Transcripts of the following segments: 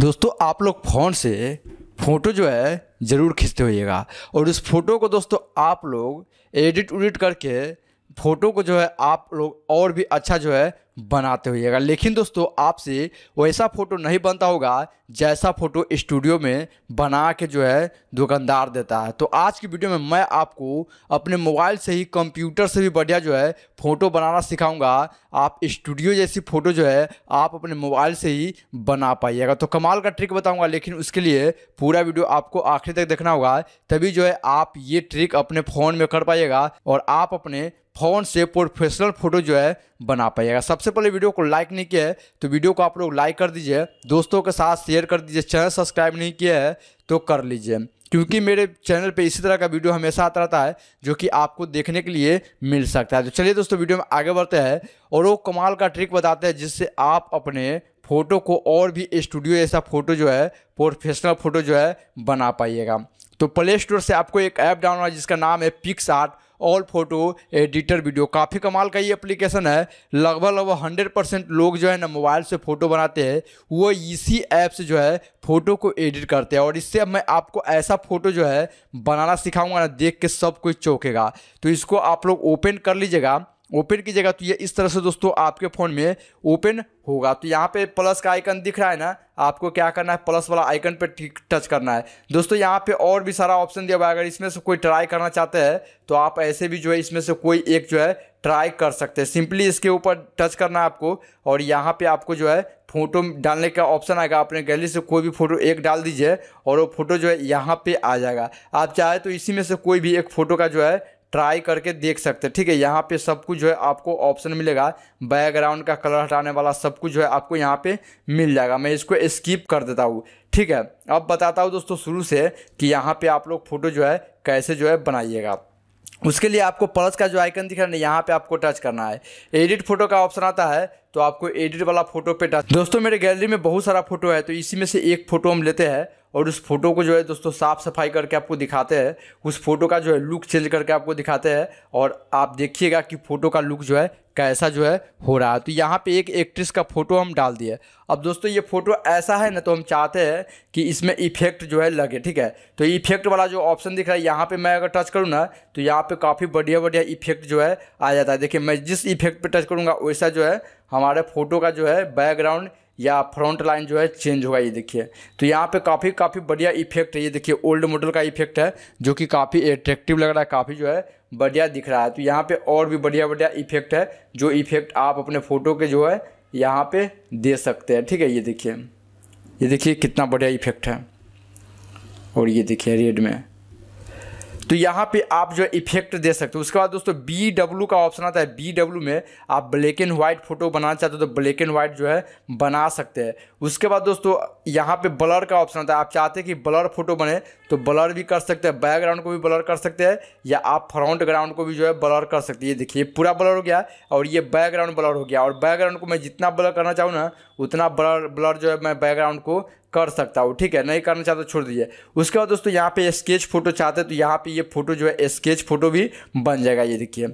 दोस्तों आप लोग फ़ोन से फ़ोटो जो है ज़रूर खींचते होइएगा और उस फोटो को दोस्तों आप लोग एडिट उडिट करके फ़ोटो को जो है आप लोग और भी अच्छा जो है बनाते होइएगा लेकिन दोस्तों आपसे वैसा फ़ोटो नहीं बनता होगा जैसा फ़ोटो स्टूडियो में बना के जो है दुकानदार देता है तो आज की वीडियो में मैं आपको अपने मोबाइल से ही कंप्यूटर से भी बढ़िया जो है फ़ोटो बनाना सिखाऊंगा आप स्टूडियो जैसी फ़ोटो जो है आप अपने मोबाइल से ही बना पाइएगा तो कमाल का ट्रिक बताऊँगा लेकिन उसके लिए पूरा वीडियो आपको आखिरी तक देखना होगा तभी जो है आप ये ट्रिक अपने फ़ोन में कर पाइएगा और आप अपने फ़ोन से प्रोफेशनल फ़ोटो जो है बना पाइएगा सबसे पहले वीडियो को लाइक नहीं किया है तो वीडियो को आप लोग लाइक कर दीजिए दोस्तों के साथ शेयर कर दीजिए चैनल सब्सक्राइब नहीं किया है तो कर लीजिए क्योंकि मेरे चैनल पे इसी तरह का वीडियो हमेशा आता रहता है जो कि आपको देखने के लिए मिल सकता है तो चलिए दोस्तों वीडियो में आगे बढ़ते हैं और वो कमाल का ट्रिक बताते हैं जिससे आप अपने फ़ोटो को और भी स्टूडियो ऐसा फ़ोटो जो है प्रोफेशनल फ़ोटो जो है बना पाइएगा तो प्ले स्टोर से आपको एक ऐप डाउनलोड जिसका नाम है पिक्स आर्ट और फोटो एडिटर वीडियो काफ़ी कमाल का ये एप्लीकेशन है लगभग लगभग हंड्रेड परसेंट लोग जो है ना मोबाइल से फ़ोटो बनाते हैं वो इसी ऐप से जो है फ़ोटो को एडिट करते हैं और इससे मैं आपको ऐसा फ़ोटो जो है बनाना सिखाऊंगा ना देख के सब कुछ चौकेगा तो इसको आप लोग ओपन कर लीजिएगा ओपन की जगह तो ये इस तरह से दोस्तों आपके फ़ोन में ओपन होगा तो यहाँ पे प्लस का आइकन दिख रहा है ना आपको क्या करना है प्लस वाला आइकन पे टच करना है दोस्तों यहाँ पे और भी सारा ऑप्शन दिया हुआ है अगर इसमें से कोई ट्राई करना चाहते हैं तो आप ऐसे भी जो है इसमें से कोई एक जो है ट्राई कर सकते हैं सिंपली इसके ऊपर टच करना है आपको और यहाँ पे आपको जो है फोटो डालने का ऑप्शन आएगा अपने गैलरी से कोई भी फ़ोटो एक डाल दीजिए और वो फोटो जो है यहाँ पे आ जाएगा आप चाहे तो इसी में से कोई भी एक फ़ोटो का जो है ट्राई करके देख सकते हैं ठीक है यहाँ पे सब कुछ जो है आपको ऑप्शन मिलेगा बैकग्राउंड का कलर हटाने वाला सब कुछ जो है आपको यहाँ पे मिल जाएगा मैं इसको स्किप कर देता हूँ ठीक है अब बताता हूँ दोस्तों शुरू से कि यहाँ पे आप लोग फोटो जो है कैसे जो है बनाइएगा उसके लिए आपको प्लस का जो आइकन दिख रहा है यहाँ पे आपको टच करना है एडिट फोटो का ऑप्शन आता है तो आपको एडिट वाला फोटो पे टच दोस्तों मेरे गैलरी में बहुत सारा फोटो है तो इसी में से एक फोटो हम लेते हैं और उस फोटो को जो है दोस्तों साफ़ सफाई करके आपको दिखाते हैं उस फोटो का जो है लुक चेंज करके आपको दिखाते हैं और आप देखिएगा कि फ़ोटो का लुक जो है कैसा जो है हो रहा है तो यहाँ पे एक एक्ट्रेस का फ़ोटो हम डाल दिए अब दोस्तों ये फ़ोटो ऐसा है ना तो हम चाहते हैं कि इसमें इफेक्ट जो है लगे ठीक है तो इफेक्ट वाला जो ऑप्शन दिख रहा है यहाँ पे मैं अगर टच करूँ ना तो यहाँ पे काफ़ी बढ़िया बढ़िया इफेक्ट जो है आ जाता है देखिए मैं जिस इफेक्ट पर टच करूँगा वैसा जो है हमारे फ़ोटो का जो है बैकग्राउंड या फ्रंट लाइन जो है चेंज होगा ये देखिए तो यहाँ पे काफ़ी काफ़ी बढ़िया इफेक्ट है ये देखिए ओल्ड मॉडल का इफेक्ट है जो कि काफ़ी एट्रेक्टिव लग रहा है काफ़ी जो है बढ़िया दिख रहा है तो यहाँ पे और भी बढ़िया बढ़िया इफेक्ट है जो इफेक्ट आप अपने फ़ोटो के जो है यहाँ पर दे सकते हैं ठीक है ये देखिए ये देखिए कितना बढ़िया इफेक्ट है और ये देखिए रेड में तो यहाँ पे आप जो इफेक्ट दे सकते हो उसके बाद दोस्तों बी डब्लू का ऑप्शन आता है बी डब्ल्यू में आप ब्लैक एंड व्हाइट फोटो बनाना चाहते हो तो ब्लैक एंड व्हाइट जो है बना सकते हैं उसके बाद दोस्तों यहाँ पे ब्लर का ऑप्शन आता है आप चाहते हैं कि ब्लर फोटो बने तो ब्लर भी कर सकते हैं बैकग्राउंड को भी ब्लर कर सकते हैं या आप फ्रंट ग्राउंड को भी जो है ब्लर कर सकते हैं ये देखिए पूरा ब्लर हो गया और ये बैकग्राउंड ब्लर हो गया और बैकग्राउंड को मैं जितना ब्लर करना चाहूँ ना उतना ब्लर ब्लर जो है मैं बैकग्राउंड को कर सकता हूँ ठीक है नहीं करना चाहता तो छोड़ दीजिए उसके बाद दोस्तों यहाँ पे स्केच फ़ोटो चाहते हैं तो यहाँ पे ये फ़ोटो जो है स्केच फ़ोटो भी बन जाएगा ये देखिए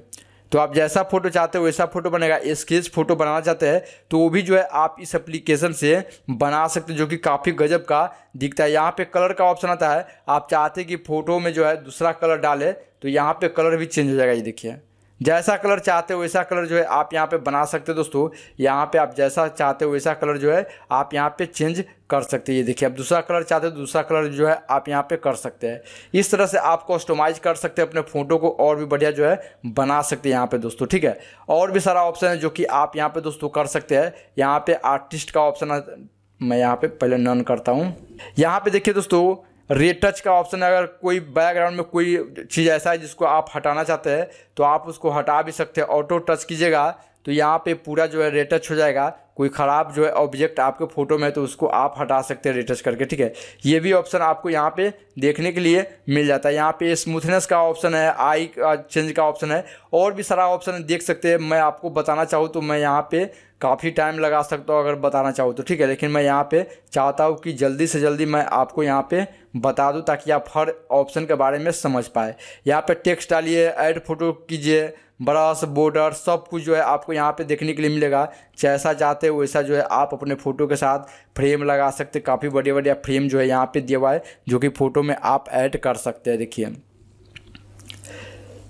तो आप जैसा फ़ोटो चाहते हो वैसा फ़ोटो बनेगा स्केच फ़ोटो बनाना चाहते हैं तो वो भी जो है आप इस एप्लीकेशन से बना सकते हो जो कि काफ़ी गजब का दिखता है यहाँ पे कलर का ऑप्शन आता है आप चाहते कि फ़ोटो में जो है दूसरा कलर डाले तो यहाँ पे कलर भी चेंज हो जाएगा ये देखिए जैसा कलर चाहते हो वैसा कलर जो है आप यहाँ पे बना सकते हो दोस्तों यहाँ पे आप जैसा चाहते हो वैसा कलर जो है आप यहाँ पे चेंज कर सकते हैं ये देखिए आप दूसरा कलर चाहते हो दूसरा कलर जो है आप यहाँ पे कर सकते हैं इस तरह से आप कस्टमाइज कर सकते हैं अपने फ़ोटो को और भी बढ़िया जो है बना सकते हैं यहाँ पर दोस्तों ठीक है और भी सारा ऑप्शन है जो कि आप यहाँ पर दोस्तों कर सकते हैं यहाँ पर आर्टिस्ट का ऑप्शन मैं यहाँ पर पहले नन करता हूँ यहाँ पर देखिए दोस्तों रेटच का ऑप्शन अगर कोई बैकग्राउंड में कोई चीज़ ऐसा है जिसको आप हटाना चाहते हैं तो आप उसको हटा भी सकते हैं ऑटो टच कीजिएगा तो यहाँ पे पूरा जो है रेटच हो जाएगा कोई ख़राब जो है ऑब्जेक्ट आपके फ़ोटो में है तो उसको आप हटा सकते हैं रेटच करके ठीक है ये भी ऑप्शन आपको यहाँ पे देखने के लिए मिल जाता है यहाँ पे स्मूथनेस का ऑप्शन है आई चेंज का ऑप्शन है और भी सारा ऑप्शन देख सकते हैं मैं आपको बताना चाहूँ तो मैं यहाँ पे काफ़ी टाइम लगा सकता हूँ अगर बताना चाहूँ तो ठीक है लेकिन मैं यहाँ पे चाहता हूँ कि जल्दी से जल्दी मैं आपको यहाँ पे बता दूँ ताकि आप हर ऑप्शन के बारे में समझ पाए यहाँ पे टेक्स्ट डालिए ऐड फोटो कीजिए ब्रश बॉर्डर सब कुछ जो है आपको यहाँ पे देखने के लिए मिलेगा जैसा चाहते हो वैसा जो है आप अपने फ़ोटो के साथ फ्रेम लगा सकते काफ़ी बढ़िया बढ़िया फ्रेम जो है यहाँ पर दिया हुआ है जो कि फ़ोटो में आप ऐड कर सकते हैं देखिए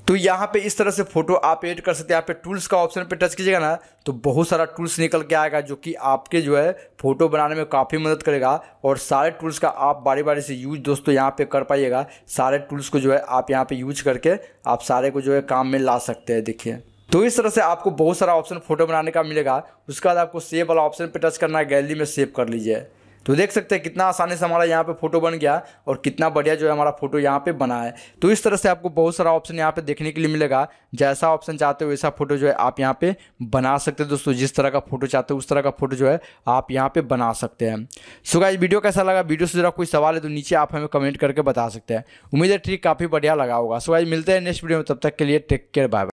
तो यहाँ पे इस तरह से फोटो आप एडिट कर सकते हैं यहाँ पे टूल्स का ऑप्शन पे टच कीजिएगा ना तो बहुत सारा टूल्स निकल के आएगा जो कि आपके जो है फोटो बनाने में काफ़ी मदद करेगा और सारे टूल्स का आप बारी बारी से यूज दोस्तों यहाँ पे कर पाइएगा सारे टूल्स को जो है आप यहाँ पे यूज करके आप सारे को जो है काम में ला सकते हैं देखिए तो इस तरह से आपको बहुत सारा ऑप्शन फोटो बनाने का मिलेगा उसके बाद आपको सेव वाला ऑप्शन पर टच करना है गैलरी में सेव कर लीजिए तो देख सकते हैं कितना आसानी से हमारा यहाँ पे फोटो बन गया और कितना बढ़िया जो है हमारा फोटो यहाँ पे बना है तो इस तरह से आपको बहुत सारा ऑप्शन यहाँ पे देखने के लिए मिलेगा जैसा ऑप्शन चाहते हो वैसा फोटो जो है आप यहाँ पे बना सकते हो दोस्तों जिस तरह का फोटो चाहते हो उस तरह का फोटो जो है आप यहाँ पे बना सकते हैं सो गाइज वीडियो कैसा लगा वीडियो से जरा कोई सवाल है तो नीचे आप हमें कमेंट करके बता सकते हैं उम्मीद है ट्रिक काफ़ी बढ़िया लगा होगा सो मिलते हैं नेक्स्ट वीडियो में तब तक के लिए टेक केयर बाय